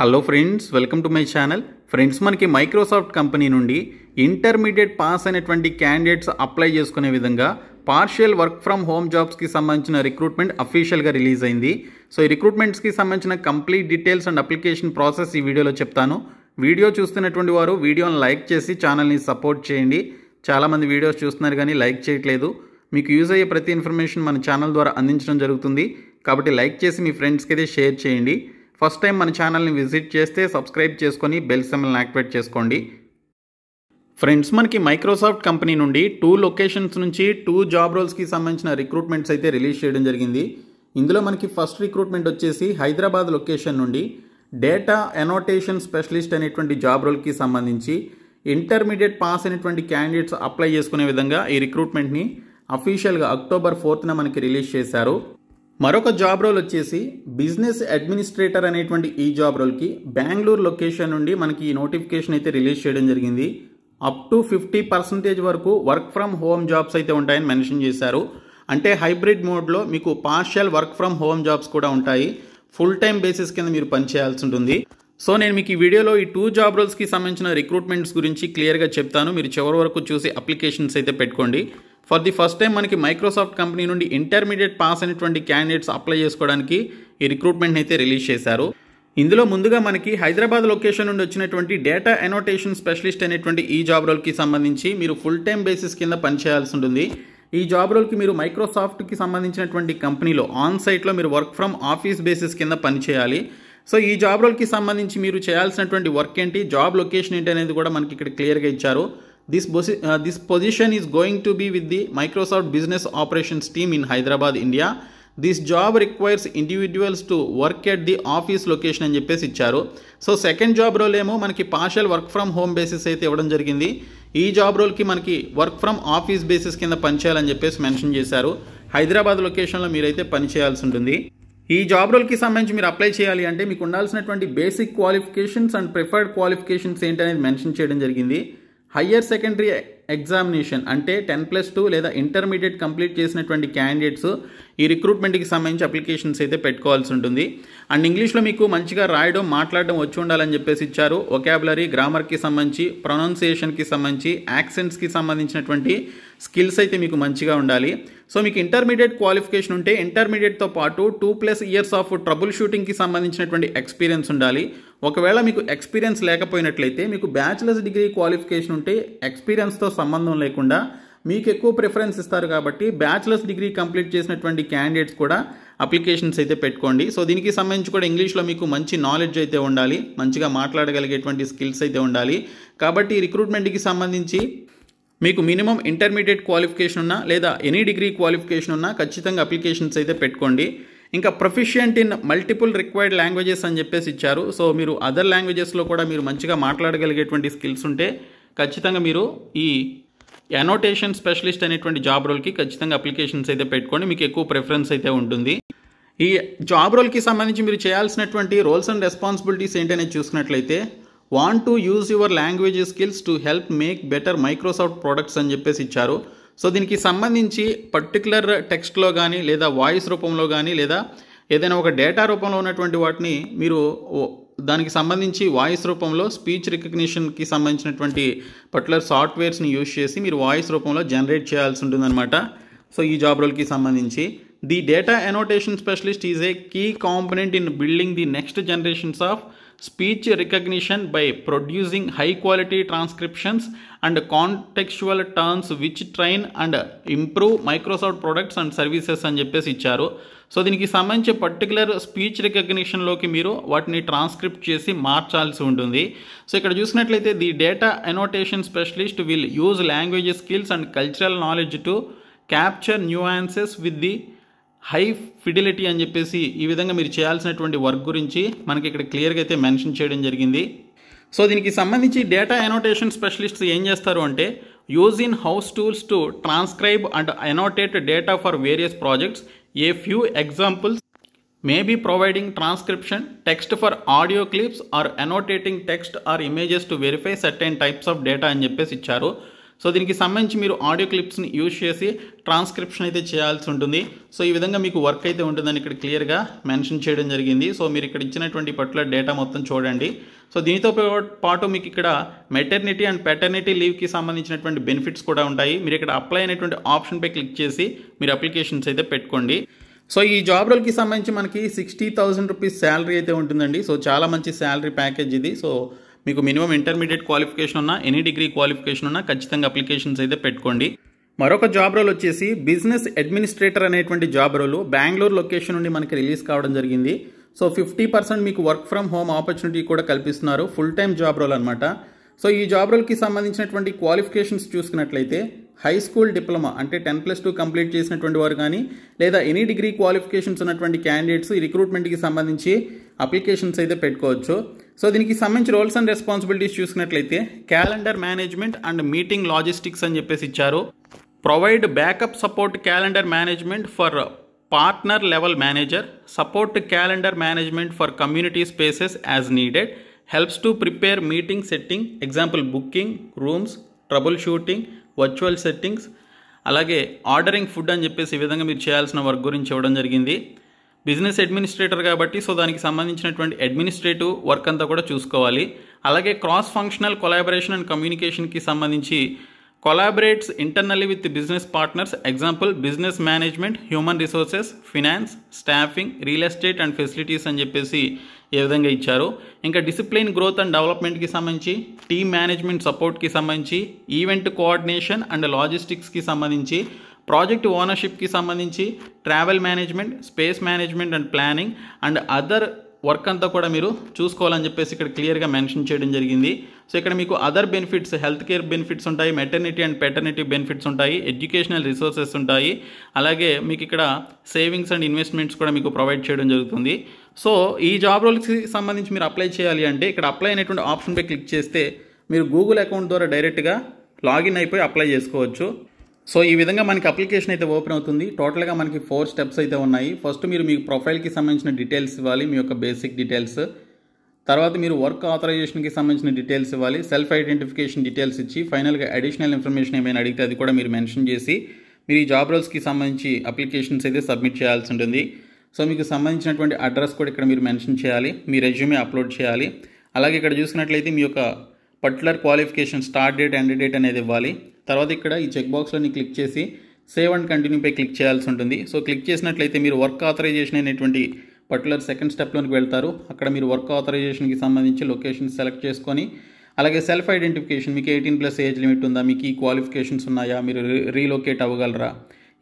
hello friends welcome to my channel friends మనకి Microsoft company నుండి intermediate pass అయినటువంటి candidates apply చేసుకునే విధంగా పార్షియల్ వర్క్ ఫ్రమ్ హోమ్ జాబ్స్కి సంబంధించిన రిక్రూట్మెంట్ అఫీషియల్గా రిలీజ్ అయింది సో ఈ రిక్రూట్మెంట్స్కి సంబంధించిన complete details and application process ఈ వీడియోలో చెప్తాను వీడియో చూస్తున్నటువంటి వారు వీడియోని లైక్ చేసి ఛానల్ని సపోర్ట్ చేయండి చాలామంది వీడియోస్ చూస్తున్నారు కానీ లైక్ చేయట్లేదు మీకు యూజ్ అయ్యే ప్రతి ఇన్ఫర్మేషన్ మన ఛానల్ ద్వారా అందించడం జరుగుతుంది కాబట్టి లైక్ చేసి మీ ఫ్రెండ్స్కి అయితే షేర్ చేయండి ఫస్ట్ టైం మన ఛానల్ని విజిట్ చేస్తే సబ్స్క్రైబ్ చేసుకొని బెల్ సిమ్లను యాక్టివేట్ చేసుకోండి ఫ్రెండ్స్ మనకి మైక్రోసాఫ్ట్ కంపెనీ నుండి టూ లొకేషన్స్ నుంచి టూ జాబ్ రోల్స్కి సంబంధించిన రిక్రూట్మెంట్స్ అయితే రిలీజ్ చేయడం జరిగింది ఇందులో మనకి ఫస్ట్ రిక్రూట్మెంట్ వచ్చేసి హైదరాబాద్ లొకేషన్ నుండి డేటా అనోటేషన్ స్పెషలిస్ట్ అనేటువంటి జాబ్ రోల్కి సంబంధించి ఇంటర్మీడియట్ పాస్ అయినటువంటి క్యాండిడేట్స్ అప్లై చేసుకునే విధంగా ఈ రిక్రూట్మెంట్ని అఫీషియల్గా అక్టోబర్ ఫోర్త్న మనకి రిలీజ్ చేశారు మరొక జాబ్ రోల్ వచ్చేసి బిజినెస్ అడ్మినిస్ట్రేటర్ అనేటువంటి ఈ జాబ్ రోల్కి బెంగళూరు లొకేషన్ నుండి మనకి ఈ నోటిఫికేషన్ అయితే రిలీజ్ చేయడం జరిగింది అప్ టు ఫిఫ్టీ పర్సెంటేజ్ వరకు వర్క్ ఫ్రమ్ హోమ్ జాబ్స్ అయితే ఉంటాయని మెన్షన్ చేశారు అంటే హైబ్రిడ్ మోడ్లో మీకు partial work from home jobs కూడా ఉంటాయి ఫుల్ టైం బేసిస్ కింద మీరు పనిచేయాల్సి ఉంటుంది సో నేను మీకు ఈ వీడియోలో ఈ టూ జాబ్ రోల్స్కి సంబంధించిన రిక్రూట్మెంట్స్ గురించి క్లియర్గా చెప్తాను మీరు చివరి వరకు చూసి అప్లికేషన్స్ అయితే పెట్టుకోండి ఫర్ ది ఫస్ట్ టైం మనకి మైక్రోసాఫ్ట్ కంపెనీ నుండి ఇంటర్మీడియట్ పాస్ అయినటువంటి క్యాండిడేట్స్ అప్లై చేసుకోవడానికి ఈ రిక్రూట్మెంట్ అయితే రిలీజ్ చేశారు ఇందులో ముందుగా మనకి హైదరాబాద్ లొకేషన్ నుండి వచ్చినటువంటి డేటా అనోటేషన్ స్పెషలిస్ట్ అనేటువంటి ఈ జాబ్ రోల్కి సంబంధించి మీరు ఫుల్ టైం బేసిస్ కింద పనిచేయాల్సి ఉంటుంది ఈ జాబ్ రోల్కి మీరు మైక్రోసాఫ్ట్కి సంబంధించినటువంటి కంపెనీలో ఆన్ సైట్లో మీరు వర్క్ ఫ్రమ్ ఆఫీస్ బేసిస్ కింద పనిచేయాలి సో ఈ జాబ్ రోల్కి సంబంధించి మీరు చేయాల్సినటువంటి వర్క్ ఏంటి జాబ్ లొకేషన్ ఏంటి అనేది కూడా మనకి ఇక్కడ క్లియర్గా ఇచ్చారు దిస్ బొసి this position is going to be with the Microsoft business operations team in Hyderabad India this job requires individuals to work at the office location అని చెప్పేసి ఇచ్చారు సో సెకండ్ జాబ్ రోల్ ఏమో మనకి partial work from home basis అయితే ఇవ్వడం జరిగింది ఈ job రోల్కి మనకి వర్క్ ఫ్రమ్ ఆఫీస్ బేసిస్ కింద పనిచేయాలని చెప్పేసి మెన్షన్ చేశారు హైదరాబాద్ లొకేషన్లో మీరైతే పనిచేయాల్సి ఉంటుంది ఈ జాబ్ రోల్కి సంబంధించి మీరు అప్లై చేయాలి అంటే మీకు ఉండాల్సినటువంటి basic qualifications and preferred qualifications ఏంటనేది మెన్షన్ చేయడం జరిగింది higher secondary ఎగ్జామినేషన్ అంటే టెన్ ప్లస్ టూ లేదా ఇంటర్మీడియట్ కంప్లీట్ చేసినటువంటి క్యాండిడేట్స్ ఈ రిక్రూట్మెంట్కి సంబంధించి అప్లికేషన్స్ అయితే పెట్టుకోవాల్సి ఉంటుంది అండ్ ఇంగ్లీష్లో మీకు మంచిగా రాయడం మాట్లాడడం వచ్చి ఉండాలని చెప్పేసి ఇచ్చారు ఒకాబులరీ గ్రామర్కి సంబంధించి ప్రొనౌన్సియేషన్కి సంబంధించి యాక్సెంట్స్కి సంబంధించినటువంటి స్కిల్స్ అయితే మీకు మంచిగా ఉండాలి సో మీకు ఇంటర్మీడియట్ క్వాలిఫికేషన్ ఉంటే ఇంటర్మీడియట్తో పాటు టూ ప్లస్ ఇయర్స్ ఆఫ్ ట్రబుల్ షూటింగ్కి సంబంధించినటువంటి ఎక్స్పీరియన్స్ ఉండాలి ఒకవేళ మీకు ఎక్స్పీరియన్స్ లేకపోయినట్లయితే మీకు బ్యాచిలర్స్ డిగ్రీ క్వాలిఫికేషన్ ఉంటే ఎక్స్పీరియన్స్తో సంబంధం లేకుండా మీకు ఎక్కువ ప్రిఫరెన్స్ ఇస్తారు కాబట్టి బ్యాచిలర్స్ డిగ్రీ కంప్లీట్ చేసినటువంటి క్యాండిడేట్స్ కూడా అప్లికేషన్స్ అయితే పెట్టుకోండి సో దీనికి సంబంధించి కూడా ఇంగ్లీష్లో మీకు మంచి నాలెడ్జ్ అయితే ఉండాలి మంచిగా మాట్లాడగలిగేటువంటి స్కిల్స్ అయితే ఉండాలి కాబట్టి రిక్రూట్మెంట్కి సంబంధించి మీకు మినిమం ఇంటర్మీడియట్ క్వాలిఫికేషన్ ఉన్నా లేదా ఎనీ డిగ్రీ క్వాలిఫికేషన్ ఉన్నా ఖచ్చితంగా అప్లికేషన్స్ అయితే పెట్టుకోండి ఇంకా proficient in multiple required languages అని చెప్పేసి ఇచ్చారు సో మీరు అదర్ లాంగ్వేజెస్లో కూడా మీరు మంచిగా మాట్లాడగలిగేటువంటి స్కిల్స్ ఉంటే ఖచ్చితంగా మీరు ఈ అనోటేషన్ స్పెషలిస్ట్ అనేటువంటి జాబ్ రోల్కి ఖచ్చితంగా అప్లికేషన్స్ అయితే పెట్టుకోండి మీకు ఎక్కువ ప్రిఫరెన్స్ అయితే ఉంటుంది ఈ జాబ్ రోల్కి సంబంధించి మీరు చేయాల్సినటువంటి రోల్స్ అండ్ రెస్పాన్సిబిలిటీస్ ఏంటనేది చూసుకున్నట్లయితే want to use your language skills to help make better Microsoft products అని చెప్పేసి ఇచ్చారు సో దీనికి సంబంధించి పర్టికులర్ టెక్స్ట్లో కానీ లేదా వాయిస్ రూపంలో కానీ లేదా ఏదైనా ఒక డేటా రూపంలో ఉన్నటువంటి వాటిని మీరు దానికి సంబంధించి వాయిస్ రూపంలో స్పీచ్ రికగ్నిషన్కి సంబంధించినటువంటి పర్టికులర్ సాఫ్ట్వేర్స్ని యూజ్ చేసి మీరు వాయిస్ రూపంలో జనరేట్ చేయాల్సి ఉంటుందన్నమాట సో ఈ జాబ్ రోల్కి సంబంధించి the data annotation specialist is a key component in building the next generations of speech recognition by producing high quality transcriptions and contextual terms which train and improve Microsoft products and services అని చెప్పేసి ఇచ్చారు so దీనికి సంబంధించి particular speech రికగ్నిషన్లోకి మీరు వాటిని transcript చేసి మార్చాల్సి ఉంటుంది so ఇక్కడ చూసినట్లయితే the data annotation specialist will use language skills and cultural knowledge to capture nuances with the high fidelity అని చెప్పేసి ఈ విధంగా మీరు చేయాల్సినటువంటి వర్క్ గురించి మనకి ఇక్కడ క్లియర్గా అయితే మెన్షన్ చేయడం జరిగింది సో దీనికి సంబంధించి డేటా ఎనోటేషన్ స్పెషలిస్ట్స్ ఏం చేస్తారు అంటే use in house tools to transcribe and annotate data for various projects a few examples may be providing transcription text for audio clips or annotating text or images to verify certain types of data అని చెప్పేసి ఇచ్చారు so దీనికి సంబంధించి మీరు audio క్లిప్స్ని use చేసి transcription అయితే చేయాల్సి ఉంటుంది సో ఈ విధంగా మీకు వర్క్ అయితే ఉంటుందని ఇక్కడ క్లియర్గా మెన్షన్ చేయడం జరిగింది సో మీరు ఇక్కడ ఇచ్చినటువంటి పర్టికులర్ డేటా మొత్తం చూడండి సో దీనితో పాటు మీకు ఇక్కడ మెటర్నిటీ అండ్ పెటర్నిటీ లీవ్కి సంబంధించినటువంటి బెనిఫిట్స్ కూడా ఉంటాయి మీరు ఇక్కడ అప్లై అయినటువంటి ఆప్షన్పై క్లిక్ చేసి మీరు అప్లికేషన్స్ అయితే పెట్టుకోండి సో ఈ జాబ్ రోల్కి సంబంధించి మనకి సిక్స్టీ థౌజండ్ రూపీస్ శాలరీ అయితే ఉంటుందండి సో చాలా మంచి శాలరీ ప్యాకేజ్ ఇది సో మీకు మినిమం ఇంటర్మీడియట్ క్వాలిఫికేషన్ ఉన్నా ఎనీ డిగ్రీ క్వాలిఫికేషన్ ఉన్నా ఖచ్చితంగా అప్లికేషన్స్ అయితే పెట్టుకోండి మరొక జాబ్ రోల్ వచ్చేసి బిజినెస్ అడ్మినిస్ట్రేటర్ అనేటువంటి జాబ్ రోల్ బెంగళూరు లొకేషన్ నుండి మనకి రిలీజ్ కావడం జరిగింది సో ఫిఫ్టీ పర్సెంట్ మీకు వర్క్ ఫ్రమ్ హోమ్ ఆపర్చునిటీ కూడా కల్పిస్తున్నారు ఫుల్ టైం జాబ్ రోల్ అనమాట సో ఈ జాబ్ రోల్కి సంబంధించినటువంటి క్వాలిఫికేషన్స్ చూసుకున్నట్లయితే హై స్కూల్ డిప్లొమా అంటే టెన్ ప్లస్ టూ కంప్లీట్ చేసినటువంటి వారు కానీ లేదా ఎనీ డిగ్రీ క్వాలిఫికేషన్స్ ఉన్నటువంటి క్యాండిడేట్స్ ఈ రిక్రూట్మెంట్కి సంబంధించి అప్లికేషన్స్ అయితే పెట్టుకోవచ్చు సో దీనికి సంబంధించి రోల్స్ అండ్ రెస్పాన్సిబిలిటీస్ చూసినట్లయితే calendar management and meeting logistics అని చెప్పేసి ఇచ్చారు provide backup support calendar management for partner level manager support calendar management for community spaces as needed helps to prepare meeting setting example booking rooms troubleshooting virtual settings అలాగే ordering food అని చెప్పేసి ఈ విధంగా మీరు చేయాల్సిన work గురించి ఇవ్వడం జరిగింది బిజినెస్ అడ్మినిస్ట్రేటర్ కాబట్టి సో దానికి సంబంధించినటువంటి అడ్మినిస్ట్రేటివ్ వర్క్ అంతా కూడా చూసుకోవాలి అలాగే క్రాస్ ఫంక్షనల్ కొలాబరేషన్ అండ్ కమ్యూనికేషన్కి సంబంధించి collaborates internally with business partners example business management human resources finance staffing real estate and facilities అని చెప్పేసి ఏ విధంగా ఇచ్చారు ఇంకా డిసిప్లిన్ గ్రోత్ అండ్ డెవలప్మెంట్కి సంబంధించి టీమ్ మేనేజ్మెంట్ సపోర్ట్కి సంబంధించి ఈవెంట్ కోఆర్డినేషన్ అండ్ లాజిస్టిక్స్కి సంబంధించి ప్రాజెక్ట్ ఓనర్షిప్కి సంబంధించి travel management space management and planning and other work అంతా కూడా మీరు చూసుకోవాలని చెప్పేసి ఇక్కడ క్లియర్గా మెన్షన్ చేయడం జరిగింది సో ఇక్కడ మీకు other benefits health care benefits ఉంటాయి మెటర్నిటీ అండ్ పెటర్నిటీ బెనిఫిట్స్ ఉంటాయి ఎడ్యుకేషనల్ రిసోర్సెస్ ఉంటాయి అలాగే మీకు ఇక్కడ సేవింగ్స్ అండ్ ఇన్వెస్ట్మెంట్స్ కూడా మీకు ప్రొవైడ్ చేయడం జరుగుతుంది సో ఈ జాబ్ రోల్కి సంబంధించి మీరు అప్లై చేయాలి అంటే ఇక్కడ అప్లై అనేటువంటి ఆప్షన్పై క్లిక్ చేస్తే మీరు గూగుల్ అకౌంట్ ద్వారా డైరెక్ట్గా లాగిన్ అయిపోయి అప్లై చేసుకోవచ్చు సో ఈ విధంగా మనకి అప్లికేషన్ అయితే ఓపెన్ అవుతుంది టోటల్గా మనకి ఫోర్ స్టెప్స్ అయితే ఉన్నాయి ఫస్ట్ మీరు మీ ప్రొఫైల్కి సంబంధించిన డీటెయిల్స్ ఇవ్వాలి మీ యొక్క బేసిక్ డీటెయిల్స్ తర్వాత మీరు వర్క్ ఆథరైజేషన్కి సంబంధించిన డీటెయిల్స్ ఇవ్వాలి సెల్ఫ్ ఐడెంటిఫికేషన్ డీటెయిల్స్ ఇచ్చి ఫైనల్గా అడిషనల్ ఇన్ఫర్మేషన్ ఏమైనా అడిగితే అది కూడా మీరు మెన్షన్ చేసి మీరు ఈ జాబ్ రోల్స్కి సంబంధించి అప్లికేషన్స్ అయితే సబ్మిట్ చేయాల్సి ఉంటుంది సో మీకు సంబంధించినటువంటి అడ్రస్ కూడా ఇక్కడ మీరు మెన్షన్ చేయాలి మీ రెజ్యూమే అప్లోడ్ చేయాలి అలాగే ఇక్కడ చూసుకున్నట్లయితే మీ యొక్క particular qualification start date end date అనేది ఇవ్వాలి తర్వాత ఇక్కడ ఈ చెక్ బాక్స్లోని క్లిక్ చేసి సేవ్ అండ్ కంటిన్యూపై క్లిక్ చేయాల్సి ఉంటుంది సో క్లిక్ చేసినట్లయితే మీరు వర్క్ ఆథరైజేషన్ అనేటువంటి పర్టికులర్ సెకండ్ స్టెప్లోనికి వెళ్తారు అక్కడ మీరు వర్క్ ఆథరైజేషన్కి సంబంధించి లొకేషన్ సెలెక్ట్ చేసుకొని అలాగే సెల్ఫ్ ఐడెంటిఫికేషన్ మీకు ఎయిటీన్ ప్లస్ ఏజ్ లిమిట్ ఉందా మీకు ఈ క్వాలిఫికేషన్స్ ఉన్నాయా మీరు రీలొకేట్ అవ్వగలరా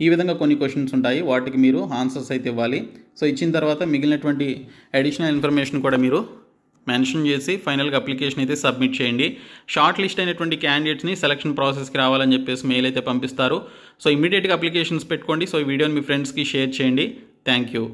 ఈ విధంగా కొన్ని క్వశ్చన్స్ ఉంటాయి వాటికి మీరు ఆన్సర్స్ అయితే ఇవ్వాలి సో ఇచ్చిన తర్వాత మిగిలినటువంటి అడిషనల్ ఇన్ఫర్మేషన్ కూడా మీరు మెన్షన్ చేసి ఫైనల్గా అప్లికేషన్ అయితే సబ్మిట్ చేయండి షార్ట్ లిస్ట్ అయినటువంటి క్యాండిడేట్స్ని సెలక్షన్ ప్రాసెస్కి రావాలని చెప్పేసి మెయిల్ అయితే పంపిస్తారు సో ఇమీడియట్గా అప్లికేషన్స్ పెట్టుకోండి సో ఈ వీడియోని మీ ఫ్రెండ్స్కి షేర్ చేయండి థ్యాంక్ యూ